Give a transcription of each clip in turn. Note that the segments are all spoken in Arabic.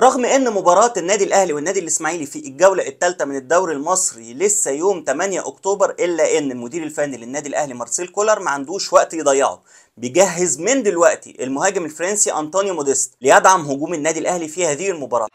رغم ان مباراة النادي الاهلي والنادي الاسماعيلي في الجولة الثالثة من الدوري المصري لسه يوم 8 اكتوبر الا ان المدير الفني للنادي الاهلي مارسيل كولر ما عندوش وقت يضيعه بيجهز من دلوقتي المهاجم الفرنسي انطونيو موديست ليدعم هجوم النادي الاهلي في هذه المباراة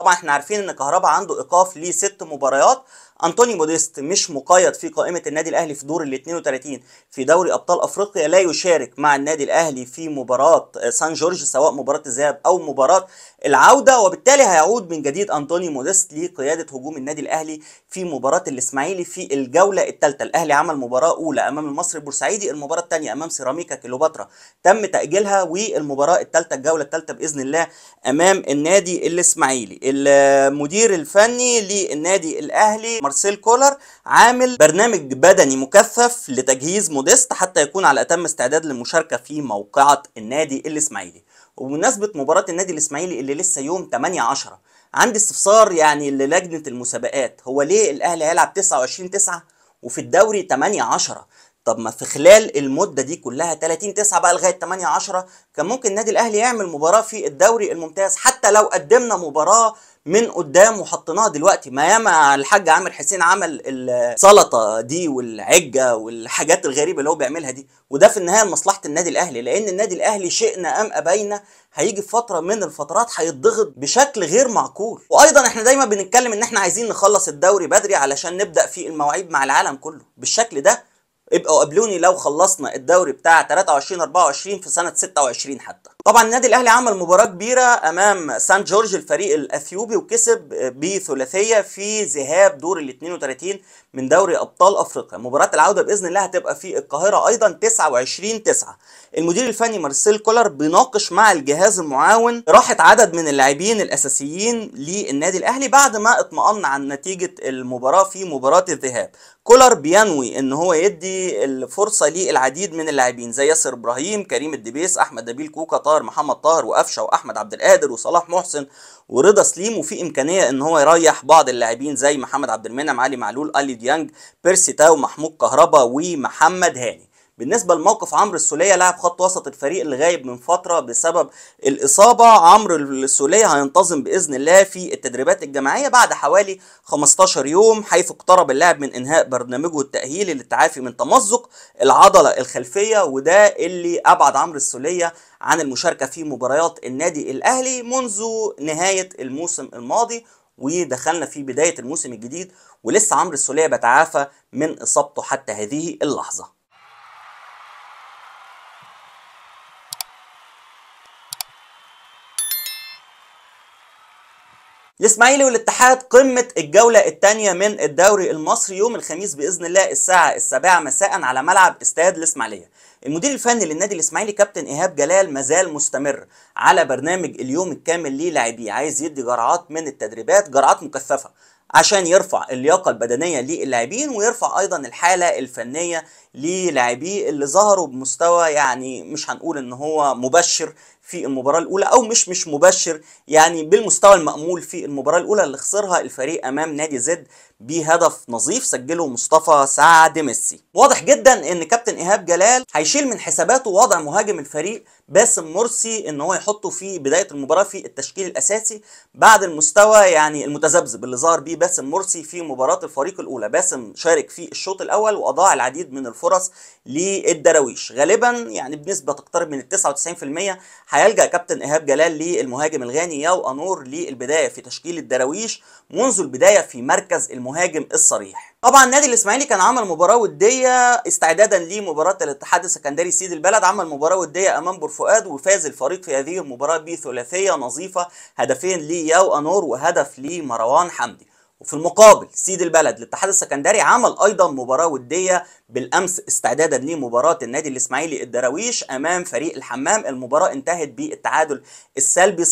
طبعا احنا عارفين ان كهربا عنده ايقاف ليه ست مباريات انطوني موديست مش مقيد في قائمه النادي الاهلي في دور ال 32 في دوري ابطال افريقيا لا يشارك مع النادي الاهلي في مباراه سان جورج سواء مباراه الذهاب او مباراه العوده وبالتالي هيعود من جديد انطوني موديست لقياده هجوم النادي الاهلي في مباراه الاسماعيلي في الجوله الثالثه الاهلي عمل مباراه اولى امام المصري البورسعيدي المباراه الثانيه امام سيراميكا كليوباترا تم تاجيلها والمباراه الثالثه الجوله الثالثه باذن الله امام النادي الاسماعيلي المدير الفني للنادي الاهلي مارسيل كولر عامل برنامج بدني مكثف لتجهيز موديست حتى يكون على اتم استعداد للمشاركه في موقعه النادي الاسماعيلي وبمناسبه مباراه النادي الاسماعيلي اللي لسه يوم 8 10 عندي استفسار يعني للجنه المسابقات هو ليه الاهلي هيلعب 29 9 وفي الدوري 8 10 طب ما في خلال المده دي كلها 30 9 بقى لغايه 8 10 كان ممكن النادي الاهلي يعمل مباراه في الدوري الممتاز حتى لو قدمنا مباراه من قدام وحطيناها دلوقتي ما ياما الحاج عامر حسين عمل السلطه دي والعجه والحاجات الغريبه اللي هو بيعملها دي وده في النهايه لمصلحه النادي الاهلي لان النادي الاهلي شئنا ام ابينا هيجي في فتره من الفترات هيتضغط بشكل غير معقول وايضا احنا دايما بنتكلم ان احنا عايزين نخلص الدوري بدري علشان نبدا في المواعيد مع العالم كله بالشكل ده ابقوا قابلوني لو خلصنا الدوري بتاع 23 24 في سنه 26 حتى طبعا النادي الاهلي عمل مباراه كبيره امام سان جورج الفريق الاثيوبي وكسب بثلاثيه في ذهاب دور ال 32 من دوري ابطال افريقيا مباراه العوده باذن الله هتبقى في القاهره ايضا 29 9 المدير الفني مارسيل كولر بيناقش مع الجهاز المعاون راحه عدد من اللاعبين الاساسيين للنادي الاهلي بعد ما اطمأن عن نتيجه المباراه في مباراه الذهاب كولر بينوي ان هو يدي الفرصه للعديد من اللاعبين زي ياسر ابراهيم كريم الدبيس احمد نبيل كوكا طاهر محمد طاهر وقفشه واحمد عبد القادر وصلاح محسن ورضا سليم وفي امكانيه ان هو يريح بعض اللاعبين زي محمد عبد المنعم علي معلول الي ديانج بيرسي تاو محمود كهربا ومحمد هاني بالنسبة لموقف عمرو السولية لاعب خط وسط الفريق اللي غايب من فترة بسبب الإصابة عمرو السولية هينتظم بإذن الله في التدريبات الجماعية بعد حوالي 15 يوم حيث اقترب اللاعب من إنهاء برنامجه التأهيلي للتعافي من تمزق العضلة الخلفية وده اللي أبعد عمرو السولية عن المشاركة في مباريات النادي الأهلي منذ نهاية الموسم الماضي ودخلنا في بداية الموسم الجديد ولسه عمرو السولية بتعافى من إصابته حتى هذه اللحظة الاسماعيلي والاتحاد قمة الجولة الثانية من الدوري المصري يوم الخميس بإذن الله الساعة السابعة مساء على ملعب استاد الإسماعيلية. المدير الفني للنادي الإسماعيلي كابتن إيهاب جلال مازال مستمر على برنامج اليوم الكامل ليه عايز يدي جرعات من التدريبات جرعات مكثفة عشان يرفع اللياقه البدنيه للاعبين ويرفع ايضا الحاله الفنيه للاعبيه اللي ظهروا بمستوى يعني مش هنقول ان هو مبشر في المباراه الاولى او مش مش مبشر يعني بالمستوى المامول في المباراه الاولى اللي خسرها الفريق امام نادي زد بهدف نظيف سجله مصطفى سعد ميسي واضح جدا ان كابتن ايهاب جلال هيشيل من حساباته وضع مهاجم الفريق باسم مرسي ان هو يحطه في بدايه المباراه في التشكيل الاساسي بعد المستوى يعني المتذبذب اللي ظهر بيه باسم مرسي في مباراه الفريق الاولى باسم شارك في الشوط الاول واضاع العديد من الفرص فرص للدراويش غالبا يعني بنسبه تقترب من 99% هيلجا كابتن ايهاب جلال للمهاجم الغاني ياو انور للبدايه في تشكيل الدراويش منذ البدايه في مركز المهاجم الصريح طبعا النادي الاسماعيلي كان عمل مباراه وديه استعدادا لمباراه الاتحاد السكندري سيد البلد عمل مباراه وديه امام بورفؤاد وفاز الفريق في هذه المباراه بثلاثيه نظيفه هدفين لياو انور وهدف لمروان حمدي وفي المقابل سيد البلد الاتحاد السكندري عمل ايضا مباراه وديه بالامس استعدادا لمباراه النادي الاسماعيلي الدراويش امام فريق الحمام المباراه انتهت بالتعادل السلبي 0-0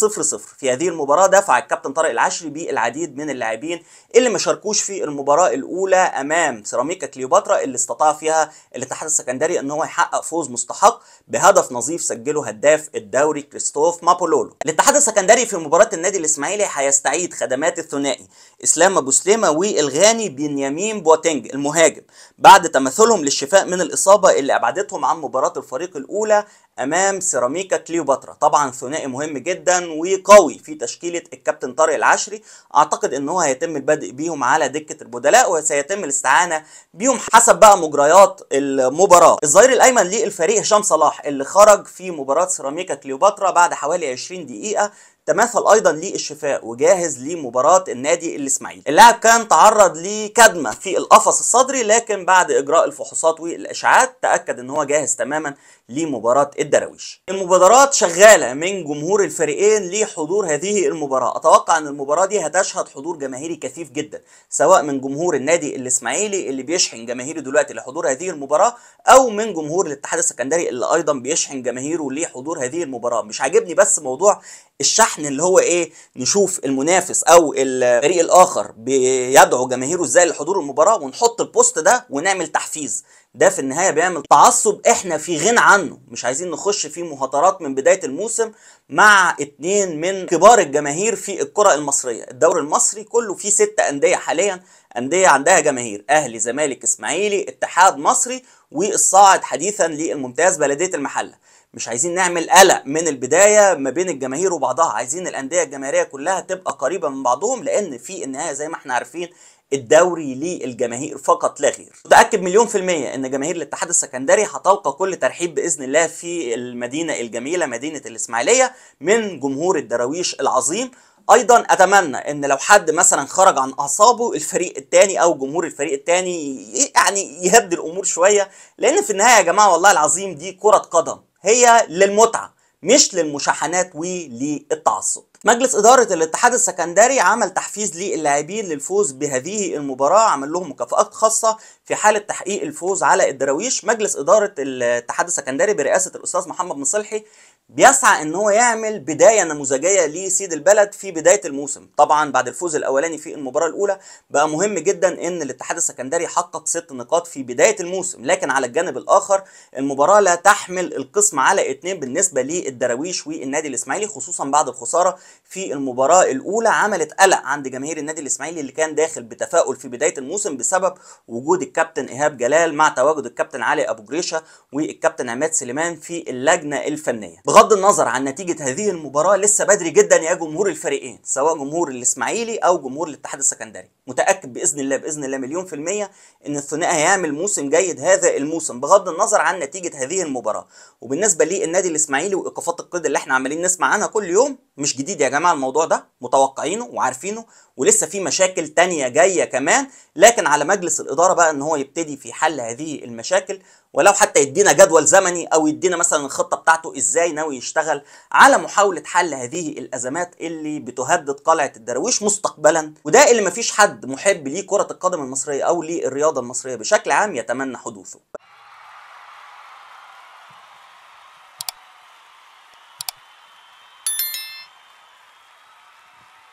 في هذه المباراه دفع الكابتن طارق العشري بالعديد من اللاعبين اللي ما شاركوش في المباراه الاولى امام سيراميكا كليوباترا اللي استطاع فيها الاتحاد السكندري ان هو يحقق فوز مستحق بهدف نظيف سجله هداف الدوري كريستوف مابولولو الاتحاد السكندري في مباراه النادي الاسماعيلي هيستعيد خدمات الثنائي اسلام ابو سليمه والغاني بنيامين بوتينج المهاجم بعد تمثل تمهيدهم للشفاء من الإصابة اللي أبعدتهم عن مباراة الفريق الأولى امام سيراميكا كليوباترا طبعا ثنائي مهم جدا وقوي في تشكيله الكابتن طارق العشري اعتقد ان هو هيتم البدء بيهم على دكه البدلاء وسيتم الاستعانه بيهم حسب بقى مجريات المباراه الظهير الايمن للفريق هشام صلاح اللي خرج في مباراه سيراميكا كليوباترا بعد حوالي 20 دقيقه تماثل ايضا للشفاء وجاهز لمباراه النادي الاسماعيلي اللاعب كان تعرض لكدمه في القفص الصدري لكن بعد اجراء الفحوصات والاشعاعات تاكد ان هو جاهز تماما لمباراه الدراويش المبادرات شغاله من جمهور الفريقين لحضور هذه المباراه اتوقع ان المباراه دي هتشهد حضور جماهيري كثيف جدا سواء من جمهور النادي الاسماعيلي اللي بيشحن جماهيره دلوقتي لحضور هذه المباراه او من جمهور الاتحاد السكندري اللي ايضا بيشحن جماهيره لحضور هذه المباراه مش عاجبني بس موضوع الشحن اللي هو ايه نشوف المنافس او الفريق الاخر بيدعو جماهيره ازاي لحضور المباراه ونحط البوست ده ونعمل تحفيز ده في النهايه بيعمل تعصب احنا في غنى عنه مش عايزين نخش في مهاترات من بدايه الموسم مع اتنين من كبار الجماهير في الكره المصريه الدوري المصري كله فيه ست انديه حاليا انديه عندها جماهير اهلي زمالك اسماعيلي اتحاد مصري والصاعد حديثا للممتاز بلديه المحله مش عايزين نعمل قلق من البدايه ما بين الجماهير وبعضها عايزين الانديه الجماهيريه كلها تبقى قريبه من بعضهم لان في النهايه زي ما احنا عارفين الدوري للجماهير فقط لا غير متاكد مليون في الميه ان جماهير الاتحاد السكندري هتلقى كل ترحيب باذن الله في المدينه الجميله مدينه الاسماعيليه من جمهور الدراويش العظيم ايضا اتمنى ان لو حد مثلا خرج عن اعصابه الفريق الثاني او جمهور الفريق الثاني يعني يهدي الامور شويه لان في النهايه يا جماعه والله العظيم دي كره قدم هي للمتعه مش للمشاحنات وللتعصب مجلس إدارة الاتحاد السكندري عمل تحفيز للاعبين للفوز بهذه المباراة عمل لهم مكافآت خاصة في حالة تحقيق الفوز على الدراويش مجلس إدارة الاتحاد السكندري برئاسة الأستاذ محمد مصلحي بيسعى ان هو يعمل بدايه نموذجيه لسيد البلد في بدايه الموسم طبعا بعد الفوز الاولاني في المباراه الاولى بقى مهم جدا ان الاتحاد السكندري حقق ست نقاط في بدايه الموسم لكن على الجانب الاخر المباراه لا تحمل القسم على اتنين بالنسبه للدراويش والنادي الاسماعيلي خصوصا بعد الخساره في المباراه الاولى عملت قلق عند جماهير النادي الاسماعيلي اللي كان داخل بتفاؤل في بدايه الموسم بسبب وجود الكابتن ايهاب جلال مع تواجد الكابتن علي ابو جريشه والكابتن عماد سليمان في اللجنه الفنيه بغض النظر عن نتيجه هذه المباراه لسه بدري جدا يا جمهور الفريقين سواء جمهور الاسماعيلي او جمهور الاتحاد السكندري متاكد باذن الله باذن الله مليون في الميه ان الثنائي هيعمل موسم جيد هذا الموسم بغض النظر عن نتيجه هذه المباراه وبالنسبه للنادي الاسماعيلي وايقافات القيد اللي احنا عمالين نسمع عنها كل يوم مش جديد يا جماعه الموضوع ده متوقعينه وعارفينه ولسه في مشاكل تانية جايه كمان لكن على مجلس الاداره بقى ان هو يبتدي في حل هذه المشاكل ولو حتى يدينا جدول زمني او يدينا مثلا الخطه بتاعته ازاي ناوي يشتغل على محاوله حل هذه الازمات اللي بتهدد قلعه الدراويش مستقبلا وده اللي مفيش حد محب ليه كره القدم المصريه او للرياضه المصريه بشكل عام يتمنى حدوثه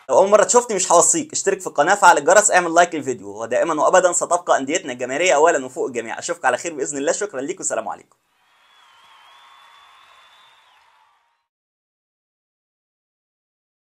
لو اول مره تشوفني مش هوصيك اشترك في القناه فعل الجرس اعمل لايك للفيديو ودائما وابدا ستبقى انديتنا الجماهيريه اولا وفوق الجميع اشوفك على خير باذن الله شكرا ليك والسلام عليكم